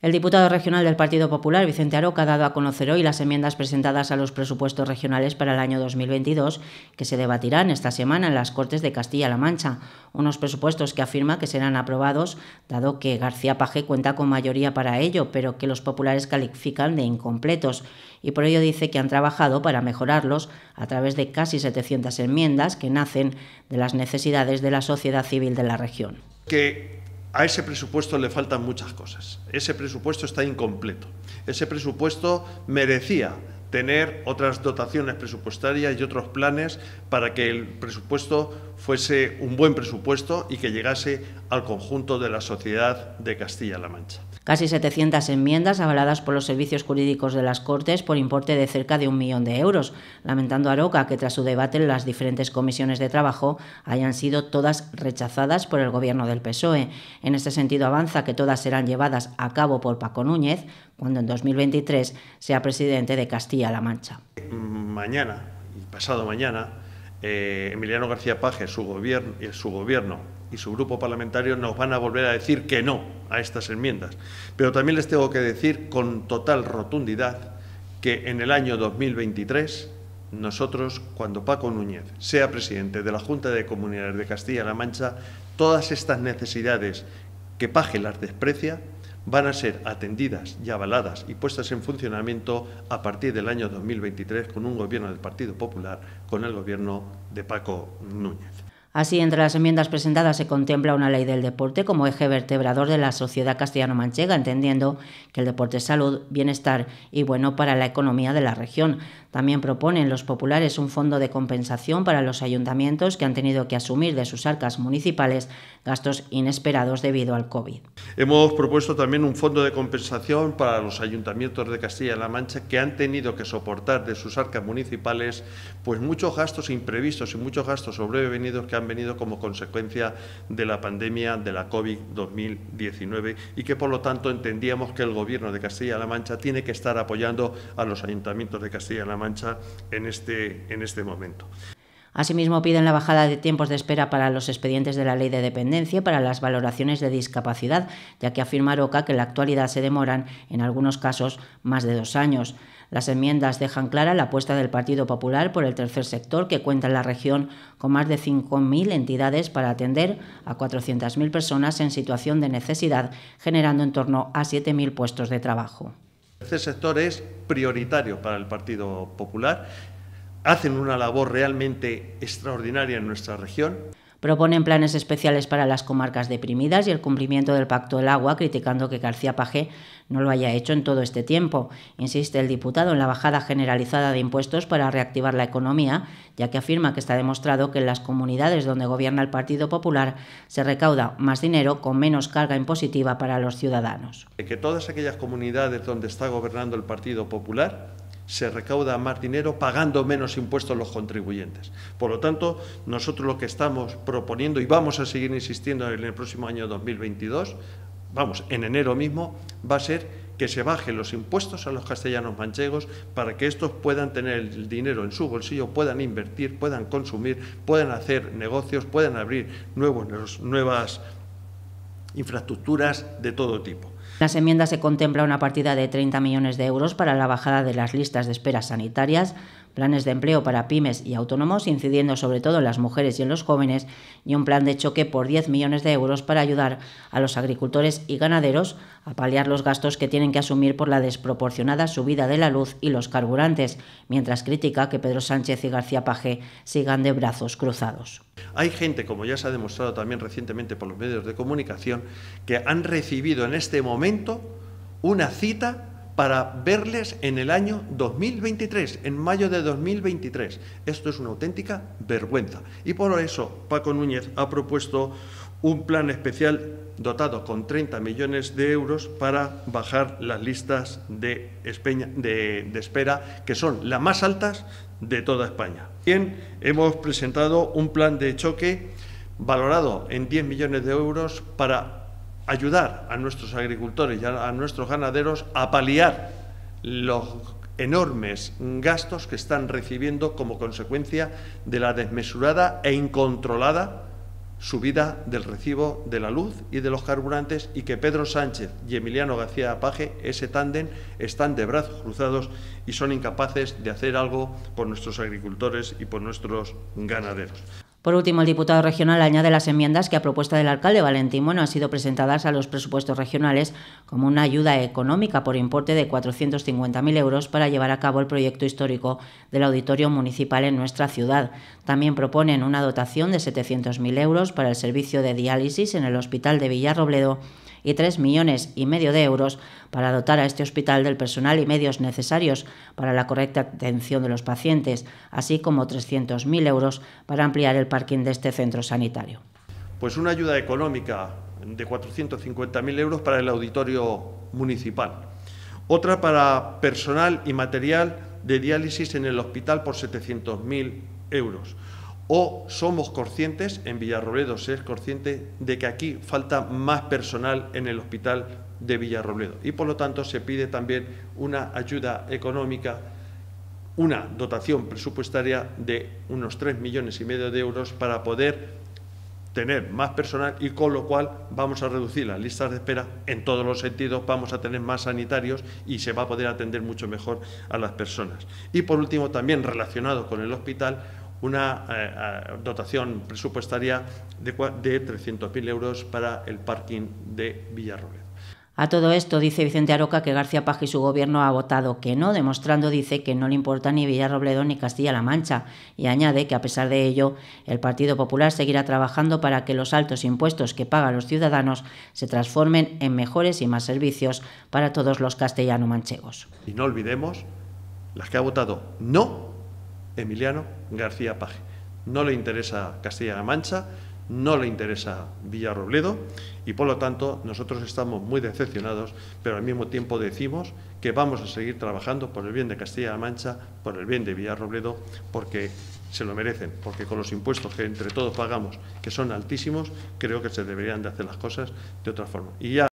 El diputado regional del Partido Popular, Vicente Aroca, ha dado a conocer hoy las enmiendas presentadas a los presupuestos regionales para el año 2022, que se debatirán esta semana en las Cortes de Castilla-La Mancha, unos presupuestos que afirma que serán aprobados, dado que García Page cuenta con mayoría para ello, pero que los populares califican de incompletos, y por ello dice que han trabajado para mejorarlos a través de casi 700 enmiendas que nacen de las necesidades de la sociedad civil de la región a ese presupuesto le faltan muchas cosas. Ese presupuesto está incompleto. Ese presupuesto merecía tener otras dotaciones presupuestarias y otros planes para que el presupuesto fuese un buen presupuesto y que llegase al conjunto de la sociedad de Castilla-La Mancha casi 700 enmiendas avaladas por los servicios jurídicos de las Cortes por importe de cerca de un millón de euros, lamentando a Roca que tras su debate en las diferentes comisiones de trabajo hayan sido todas rechazadas por el gobierno del PSOE. En este sentido avanza que todas serán llevadas a cabo por Paco Núñez cuando en 2023 sea presidente de Castilla-La Mancha. Mañana pasado mañana, eh, Emiliano García Paje, su gobierno, eh, su gobierno y su grupo parlamentario nos van a volver a decir que no a estas enmiendas. Pero también les tengo que decir con total rotundidad que en el año 2023 nosotros, cuando Paco Núñez sea presidente de la Junta de Comunidades de Castilla-La Mancha, todas estas necesidades que Paje las desprecia van a ser atendidas y avaladas y puestas en funcionamiento a partir del año 2023 con un gobierno del Partido Popular, con el gobierno de Paco Núñez. Así, entre las enmiendas presentadas se contempla una ley del deporte como eje vertebrador de la sociedad castellano-manchega, entendiendo que el deporte es salud, bienestar y bueno para la economía de la región. También proponen los populares un fondo de compensación para los ayuntamientos que han tenido que asumir de sus arcas municipales gastos inesperados debido al COVID. Hemos propuesto también un fondo de compensación para los ayuntamientos de Castilla-La Mancha que han tenido que soportar de sus arcas municipales pues muchos gastos imprevistos y muchos gastos sobrevenidos que han venido como consecuencia de la pandemia de la COVID-2019 y que por lo tanto entendíamos que el Gobierno de Castilla-La Mancha tiene que estar apoyando a los ayuntamientos de Castilla-La Mancha Mancha este, en este, momento. Asimismo, piden la bajada de tiempos de espera para los expedientes de la ley de dependencia para las valoraciones de discapacidad, ya que afirma Roca que en la actualidad se demoran, en algunos casos, más de dos años. Las enmiendas dejan clara la apuesta del Partido Popular por el tercer sector, que cuenta en la región con más de 5.000 entidades para atender a 400.000 personas en situación de necesidad, generando en torno a 7.000 puestos de trabajo. Este sector es prioritario para el Partido Popular. Hacen una labor realmente extraordinaria en nuestra región. Proponen planes especiales para las comarcas deprimidas y el cumplimiento del Pacto del Agua, criticando que García Pajé no lo haya hecho en todo este tiempo. Insiste el diputado en la bajada generalizada de impuestos para reactivar la economía, ya que afirma que está demostrado que en las comunidades donde gobierna el Partido Popular se recauda más dinero con menos carga impositiva para los ciudadanos. Que todas aquellas comunidades donde está gobernando el Partido Popular se recauda más dinero pagando menos impuestos los contribuyentes. Por lo tanto, nosotros lo que estamos proponiendo y vamos a seguir insistiendo en el próximo año 2022, vamos, en enero mismo, va a ser que se bajen los impuestos a los castellanos manchegos para que estos puedan tener el dinero en su bolsillo, puedan invertir, puedan consumir, puedan hacer negocios, puedan abrir nuevos, nuevas infraestructuras de todo tipo las enmiendas se contempla una partida de 30 millones de euros para la bajada de las listas de esperas sanitarias, planes de empleo para pymes y autónomos, incidiendo sobre todo en las mujeres y en los jóvenes, y un plan de choque por 10 millones de euros para ayudar a los agricultores y ganaderos a paliar los gastos que tienen que asumir por la desproporcionada subida de la luz y los carburantes, mientras critica que Pedro Sánchez y García Paje sigan de brazos cruzados. Hay gente, como ya se ha demostrado también recientemente por los medios de comunicación, que han recibido en este momento una cita para verles en el año 2023, en mayo de 2023. Esto es una auténtica vergüenza. Y por eso Paco Núñez ha propuesto un plan especial dotado con 30 millones de euros para bajar las listas de, de, espera, que son las más altas de toda España. Bien, hemos presentado un plan de choque valorado en 10 millones de euros para ayudar a nuestros agricultores y a, nuestros ganaderos a paliar los enormes gastos que están recibiendo como consecuencia de la desmesurada e incontrolada subida del recibo de la luz y de los carburantes y que Pedro Sánchez y Emiliano García Paje, ese tándem, están de brazos cruzados y son incapaces de hacer algo por nuestros agricultores y por nuestros ganaderos. Por último, el diputado regional añade las enmiendas que a propuesta del alcalde Valentín Bueno han sido presentadas a los presupuestos regionales como una ayuda económica por importe de 450.000 euros para llevar a cabo el proyecto histórico del auditorio municipal en nuestra ciudad. También proponen una dotación de 700.000 euros para el servicio de diálisis en el Hospital de Villarrobledo y 3 millones y medio de euros para dotar a este hospital del personal y medios necesarios para la correcta atención de los pacientes, así como 300.000 euros para ampliar el parking de este centro sanitario. Pues una ayuda económica de 450.000 euros para el auditorio municipal, otra para personal y material de diálisis en el hospital por 700.000 euros o somos conscientes, en Villarrobledo se es consciente de que aquí falta más personal en el hospital de Villarrobledo y por lo tanto se pide también una ayuda económica, una dotación presupuestaria de unos 3 millones y medio de euros para poder tener más personal y con lo cual vamos a reducir las listas de espera en todos los sentidos, vamos a tener más sanitarios y se va a poder atender mucho mejor a las personas. Y por último, también relacionado con el hospital, una eh, eh, dotación presupuestaria de, 300.000 euros para el parking de Villarrobledo. A todo esto dice Vicente Aroca que García Paja y su gobierno ha votado que no, demostrando, dice, que no le importa ni Villarrobledo ni Castilla-La Mancha. Y añade que, a pesar de ello, el Partido Popular seguirá trabajando para que los altos impuestos que pagan los ciudadanos se transformen en mejores y más servicios para todos los castellano-manchegos. Y no olvidemos las que ha votado no Emiliano García Page. No le interesa Castilla-La Mancha, no le interesa Villarrobledo y por lo tanto nosotros estamos muy decepcionados, pero al mismo tiempo decimos que vamos a seguir trabajando por el bien de Castilla-La Mancha, por el bien de Villarrobledo, porque se lo merecen, porque con los impuestos que entre todos pagamos, que son altísimos, creo que se deberían de hacer las cosas de otra forma. Y